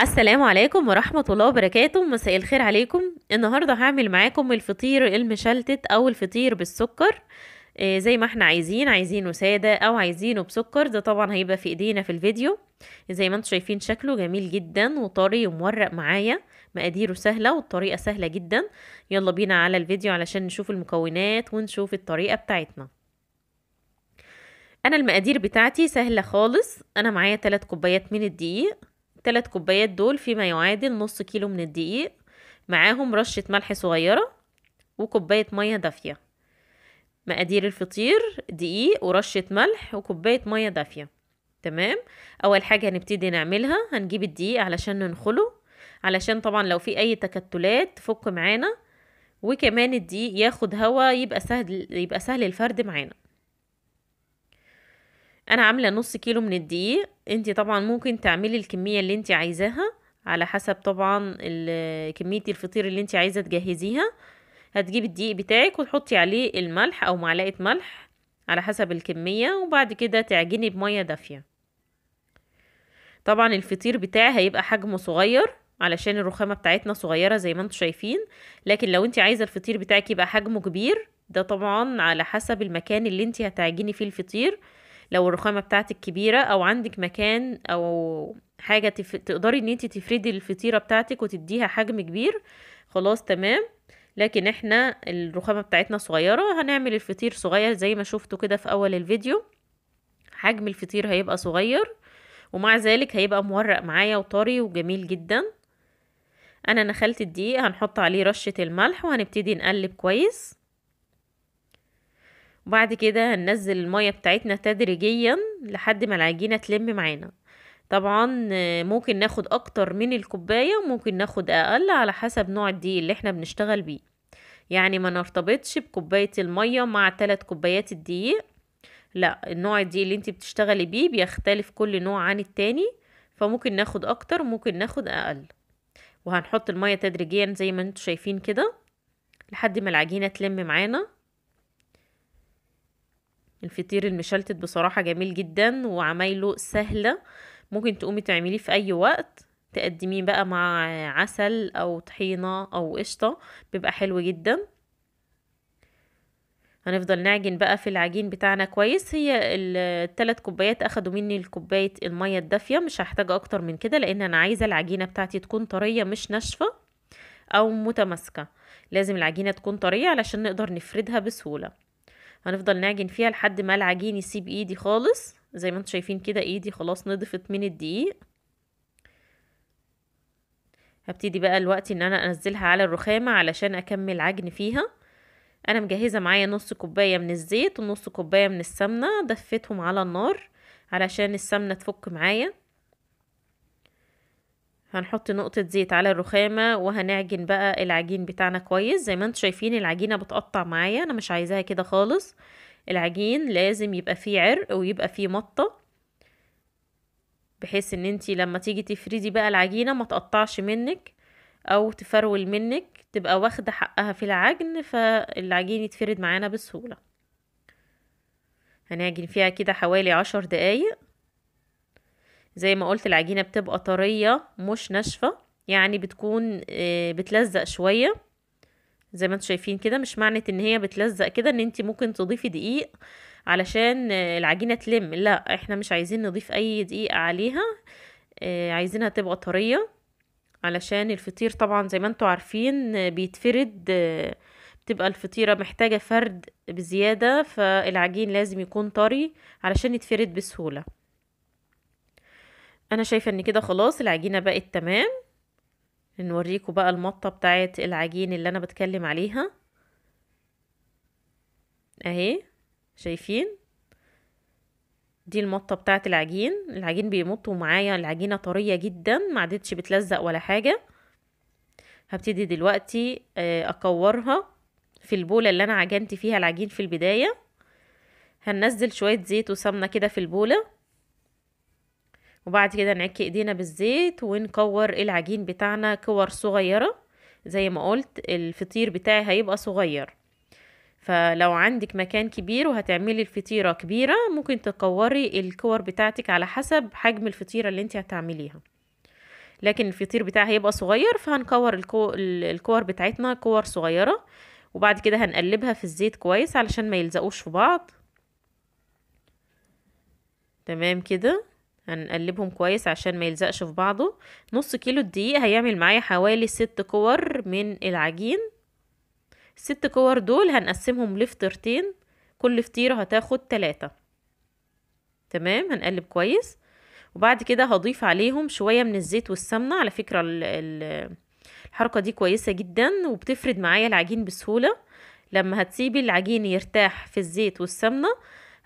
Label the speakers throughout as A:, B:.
A: السلام عليكم ورحمة الله وبركاته مساء الخير عليكم النهاردة هعمل معاكم الفطير المشلتت او الفطير بالسكر آه، زي ما احنا عايزين عايزينه سادة او عايزينه بسكر ده طبعا هيبقى في ايدينا في الفيديو زي ما انتم شايفين شكله جميل جدا وطري ومورق معايا مقاديره سهلة والطريقة سهلة جدا يلا بينا على الفيديو علشان نشوف المكونات ونشوف الطريقة بتاعتنا انا المقادير بتاعتي سهلة خالص انا معايا 3 كوبايات من الدقيق ثلاث كوبايات دول فيما يعادل نص كيلو من الدقيق معاهم رشة ملح صغيرة وكوباية مية دافية مقادير الفطير دقيق ورشة ملح وكوباية مية دافية تمام أول حاجة هنبتدي نعملها هنجيب الدقيق علشان ننخله علشان طبعا لو في أي تكتلات تفك معانا وكمان الدقيق ياخد هوا يبقى سهل يبقى سهل الفرد معانا انا عامله نص كيلو من الدقيق انت طبعا ممكن تعملي الكميه اللي انت عايزاها على حسب طبعا كميه الفطير اللي انت عايزه تجهزيها هتجيبي الدقيق بتاعك وتحطي عليه الملح او معلقه ملح على حسب الكميه وبعد كده تعجني بميه دافيه طبعا الفطير بتاعي هيبقى حجمه صغير علشان الرخامه بتاعتنا صغيره زي ما انتم شايفين لكن لو انت عايزه الفطير بتاعك يبقى حجمه كبير ده طبعا على حسب المكان اللي انت هتعجني فيه الفطير لو الرخامه بتاعتك كبيره او عندك مكان او حاجه تف... تقدري ان انت تفردي الفطيره بتاعتك وتديها حجم كبير خلاص تمام لكن احنا الرخامه بتاعتنا صغيره هنعمل الفطير صغير زي ما شفتوا كده في اول الفيديو حجم الفطير هيبقى صغير ومع ذلك هيبقى مورق معايا وطري وجميل جدا انا نخلت الدقيق هنحط عليه رشه الملح وهنبتدي نقلب كويس وبعد كده هننزل المية بتاعتنا تدريجيا لحد ما العجينة تلم معانا طبعا آه، ممكن ناخد اكتر من الكوباية وممكن ناخد اقل على حسب نوع الدقيق اللي احنا بنشتغل بيه يعني ما نرتبطش بكوباية المية مع تلات كوبايات الدقيق لا النوع الدقيق اللي انت بتشتغلي بيه بيختلف كل نوع عن التاني فممكن ناخد اكتر وممكن ناخد اقل وهنحط المية تدريجيا زي ما انتم شايفين كده لحد ما العجينة تلم معانا الفطير المشلتت بصراحة جميل جدا وعمايله سهلة ممكن تقومي تعمليه في أي وقت تقدميه بقى مع عسل أو طحينة أو قشطة بيبقى حلو جدا هنفضل نعجن بقى في العجين بتاعنا كويس هي التلات كوبايات اخدوا مني الكوبايه الميه الدافيه مش هحتاج اكتر من كده لان انا عايزه العجينه بتاعتي تكون طريه مش ناشفه او متماسكه لازم العجينه تكون طريه علشان نقدر نفردها بسهوله هنفضل نعجن فيها لحد ما العجين يسيب ايدي خالص زي ما انتم شايفين كده ايدي خلاص نضفت من الدقيق هبتدي بقى الوقت ان انا انزلها على الرخامة علشان اكمل عجن فيها انا مجهزة معايا نص كوباية من الزيت ونص كوباية من السمنة دفتهم على النار علشان السمنة تفك معايا هنحط نقطة زيت على الرخامة وهنعجن بقى العجين بتاعنا كويس زي ما انتم شايفين العجينة بتقطع معايا انا مش عايزاها كده خالص العجين لازم يبقى فيه عرق ويبقى فيه مطة بحيث ان انتي لما تيجي تفردي بقى العجينة ما تقطعش منك او تفرول منك تبقى واخدة حقها في العجن فالعجين يتفرد معانا بسهولة هنعجن فيها كده حوالي عشر دقايق زي ما قلت العجينة بتبقى طرية مش ناشفة يعني بتكون آه، بتلزق شوية زي ما انتوا شايفين كده مش معنى ان هي بتلزق كده ان انت ممكن تضيفي دقيق علشان آه، العجينة تلم لا احنا مش عايزين نضيف اي دقيق عليها آه، عايزينها تبقى طرية علشان الفطير طبعا زي ما انتوا عارفين بيتفرد بتبقى الفطيرة محتاجة فرد بزيادة فالعجين لازم يكون طري علشان يتفرد بسهولة انا شايفه ان كده خلاص العجينه بقت تمام نوريكم بقى المطه بتاعه العجين اللي انا بتكلم عليها اهي شايفين دي المطه بتاعه العجين العجين بيمط ومعايا العجينه طريه جدا ما عدتش بتلزق ولا حاجه هبتدي دلوقتي آه، اكورها في البوله اللي انا عجنت فيها العجين في البدايه هننزل شويه زيت وسمنه كده في البوله وبعد كده نعك ايدينا بالزيت ونكور العجين بتاعنا كور صغيرة زي ما قلت الفطير بتاعي هيبقى صغير فلو عندك مكان كبير وهتعملي الفطيرة كبيرة ممكن تكوري الكور بتاعتك على حسب حجم الفطيرة اللي انت هتعمليها لكن الفطير بتاعها هيبقى صغير فهنكور الكور بتاعتنا كور صغيرة وبعد كده هنقلبها في الزيت كويس علشان ما يلزقوش في بعض تمام كده هنقلبهم كويس عشان ما يلزقش في بعضه نص كيلو الدقيق هيعمل معايا حوالي ست كور من العجين الست كور دول هنقسمهم لفطيرتين كل فطيرة هتاخد تلاتة تمام هنقلب كويس وبعد كده هضيف عليهم شوية من الزيت والسمنة على فكرة ال ال الحركة دي كويسة جدا وبتفرد معايا العجين بسهولة لما هتسيبي العجين يرتاح في الزيت والسمنة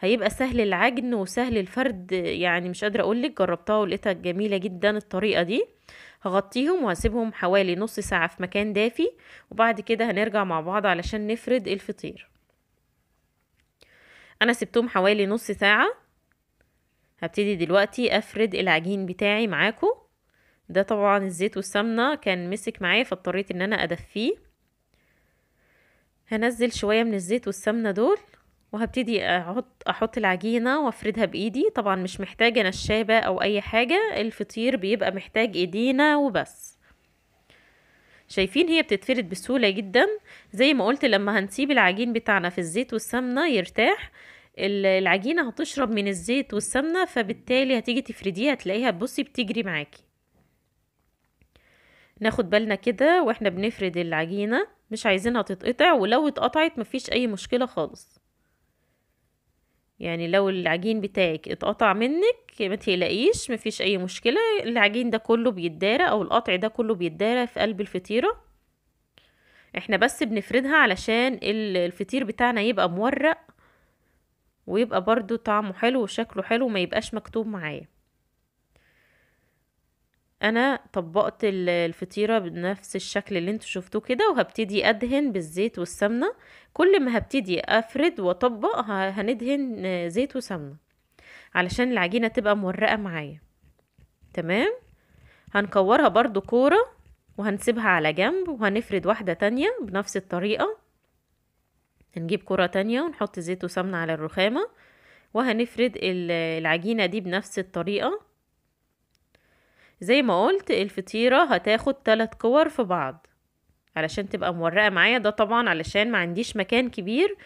A: هيبقى سهل العجن وسهل الفرد يعني مش قادرة اقولك جربتها ولقيتها جميلة جدا الطريقة دي هغطيهم وهسيبهم حوالي نص ساعة في مكان دافي وبعد كده هنرجع مع بعض علشان نفرد الفطير انا سبتهم حوالي نص ساعة هبتدي دلوقتي افرد العجين بتاعي معاكم ده طبعا الزيت والسمنة كان مسك معايا فاضطريت ان انا ادفيه هنزل شوية من الزيت والسمنة دول وهبتدي احط احط العجينه وافردها بايدي طبعا مش محتاجه نشابه او اي حاجه الفطير بيبقى محتاج ايدينا وبس شايفين هي بتتفرد بسهوله جدا زي ما قلت لما هنسيب العجين بتاعنا في الزيت والسمنه يرتاح العجينه هتشرب من الزيت والسمنه فبالتالي هتيجي تفرديها تلاقيها بصي بتجري معاكي ناخد بالنا كده واحنا بنفرد العجينه مش عايزينها تتقطع ولو اتقطعت مفيش اي مشكله خالص يعني لو العجين بتاعك اتقطع منك ما تقلقيش مفيش اي مشكله العجين ده كله بيتدارى او القطع ده كله بيتدارى في قلب الفطيره احنا بس بنفردها علشان الفطير بتاعنا يبقى مورق ويبقى برضو طعمه حلو وشكله حلو ما يبقاش مكتوب معايا انا طبقت الفطيرة بنفس الشكل اللي انتوا شفتوه كده وهبتدي ادهن بالزيت والسمنة كل ما هبتدي افرد واطبق هندهن زيت وسمنة علشان العجينة تبقى مورقة معايا تمام هنكورها برضو كورة وهنسيبها على جنب وهنفرد واحدة تانية بنفس الطريقة هنجيب كرة تانية ونحط زيت وسمنة على الرخامة وهنفرد العجينة دي بنفس الطريقة زي ما قلت الفطيرة هتاخد تلات كور في بعض علشان تبقى مورقة معايا ده طبعا علشان ما عنديش مكان كبير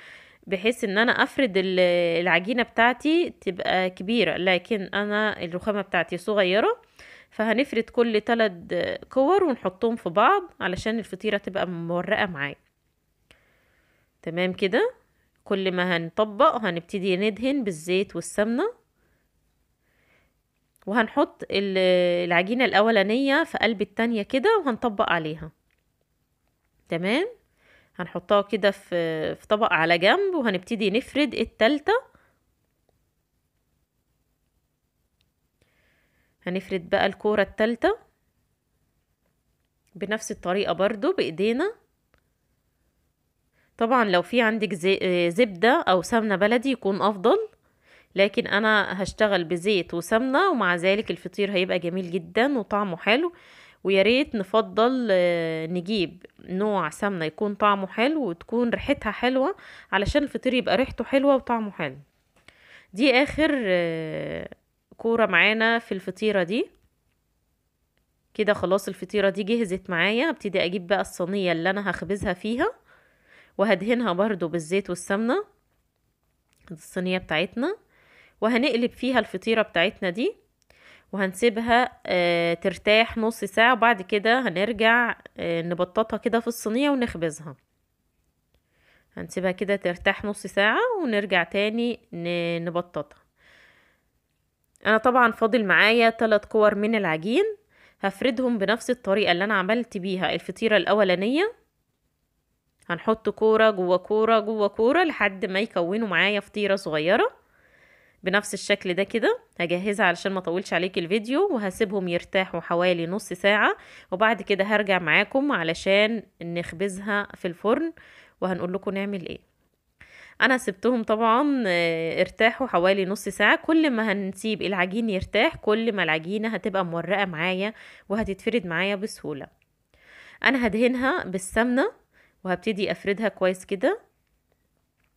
A: بحيث ان انا افرد العجينة بتاعتي تبقى كبيرة لكن انا الرخامة بتاعتي صغيرة فهنفرد كل تلات كور ونحطهم في بعض علشان الفطيرة تبقى مورقة معايا تمام كده كل ما هنطبق هنبتدي ندهن بالزيت والسمنة وهنحط العجينة الأولانية في قلب التانية كده وهنطبق عليها تمام هنحطها كده في في طبق على جنب وهنبتدي نفرد التالتة هنفرد بقى الكورة التالتة بنفس الطريقة برضو بإيدينا طبعا لو في عندك آه، زبدة أو سمنة بلدي يكون أفضل لكن انا هشتغل بزيت وسمنه ومع ذلك الفطير هيبقى جميل جدا وطعمه حلو وياريت نفضل آه، نجيب نوع سمنه يكون طعمه حلو وتكون ريحتها حلوه علشان الفطير يبقى ريحته حلوه وطعمه حلو دي اخر آه، كوره معانا في الفطيره دي كده خلاص الفطيره دي جهزت معايا ابتدي اجيب بقى الصينيه اللي انا هخبزها فيها وهدهنها برضو بالزيت والسمنه الصينيه بتاعتنا وهنقلب فيها الفطيرة بتاعتنا دي وهنسيبها آه، ترتاح نص ساعة وبعد كده هنرجع آه، نبططها كده في الصينية ونخبزها هنسيبها كده ترتاح نص ساعة ونرجع تاني نبططها انا طبعا فاضل معايا ثلاث كور من العجين هفردهم بنفس الطريقة اللي انا عملت بيها الفطيرة الاولانية هنحط كورة جوه كورة جوه كورة لحد ما يكونوا معايا فطيرة صغيرة بنفس الشكل ده كده هجهزها علشان ما طولش عليك الفيديو وهسيبهم يرتاحوا حوالي نص ساعة وبعد كده هرجع معاكم علشان نخبزها في الفرن وهنقول لكم نعمل ايه انا سبتهم طبعا آه، ارتاحوا حوالي نص ساعة كل ما هنسيب العجين يرتاح كل ما العجينة هتبقى مورقة معايا وهتتفرد معايا بسهولة انا هدهنها بالسمنة وهبتدي افردها كويس كده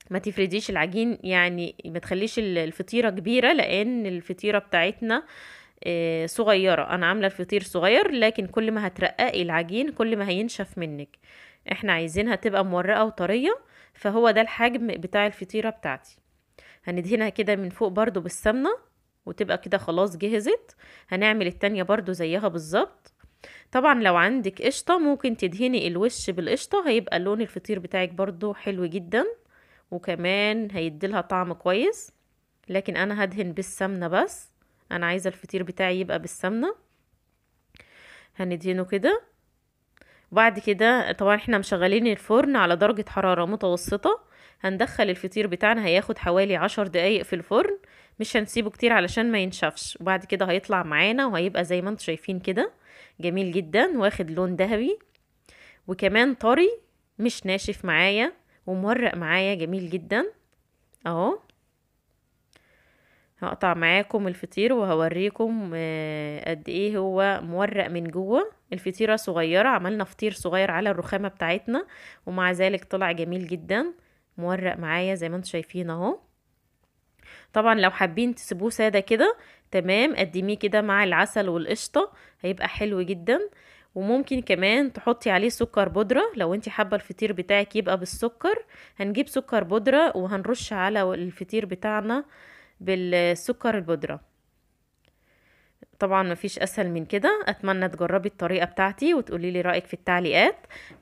A: ما تفرديش العجين يعني ما تخليش الفطيره كبيره لان الفطيره بتاعتنا آه، صغيره انا عامله الفطير صغير لكن كل ما هترققي العجين كل ما هينشف منك احنا عايزينها تبقى مورقه وطريه فهو ده الحجم بتاع الفطيره بتاعتي هندهنها كده من فوق برضو بالسمنه وتبقى كده خلاص جهزت هنعمل التانية برضو زيها بالظبط طبعا لو عندك قشطه ممكن تدهني الوش بالقشطه هيبقى لون الفطير بتاعك برضو حلو جدا وكمان هيديلها طعم كويس لكن انا هدهن بالسمنه بس انا عايزه الفطير بتاعي يبقى بالسمنه هندهنه كده وبعد كده طبعا احنا مشغلين الفرن على درجه حراره متوسطه هندخل الفطير بتاعنا هياخد حوالي عشر دقايق في الفرن مش هنسيبه كتير علشان ما ينشفش وبعد كده هيطلع معانا وهيبقى زي ما انتم شايفين كده جميل جدا واخد لون ذهبي وكمان طري مش ناشف معايا ومورق معايا جميل جدا اهو هقطع معاكم الفطير وهوريكم آه، قد ايه هو مورق من جوه الفطيره صغيره عملنا فطير صغير على الرخامه بتاعتنا ومع ذلك طلع جميل جدا مورق معايا زي ما انتم شايفين اهو طبعا لو حابين تسيبوه ساده كده تمام قدميه كده مع العسل والقشطه هيبقى حلو جدا وممكن كمان تحطي عليه سكر بودرة لو انت حابة الفطير بتاعك يبقى بالسكر هنجيب سكر بودرة وهنرش على الفطير بتاعنا بالسكر البودرة طبعا مفيش اسهل من كده اتمنى تجربي الطريقة بتاعتي وتقولي لي رأيك في التعليقات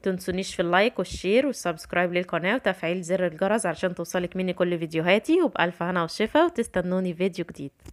A: تنسونيش في اللايك والشير والسبسكرايب للقناة وتفعيل زر الجرس علشان توصلك مني كل فيديوهاتي وبألف هنا وشفا وتستنوني فيديو جديد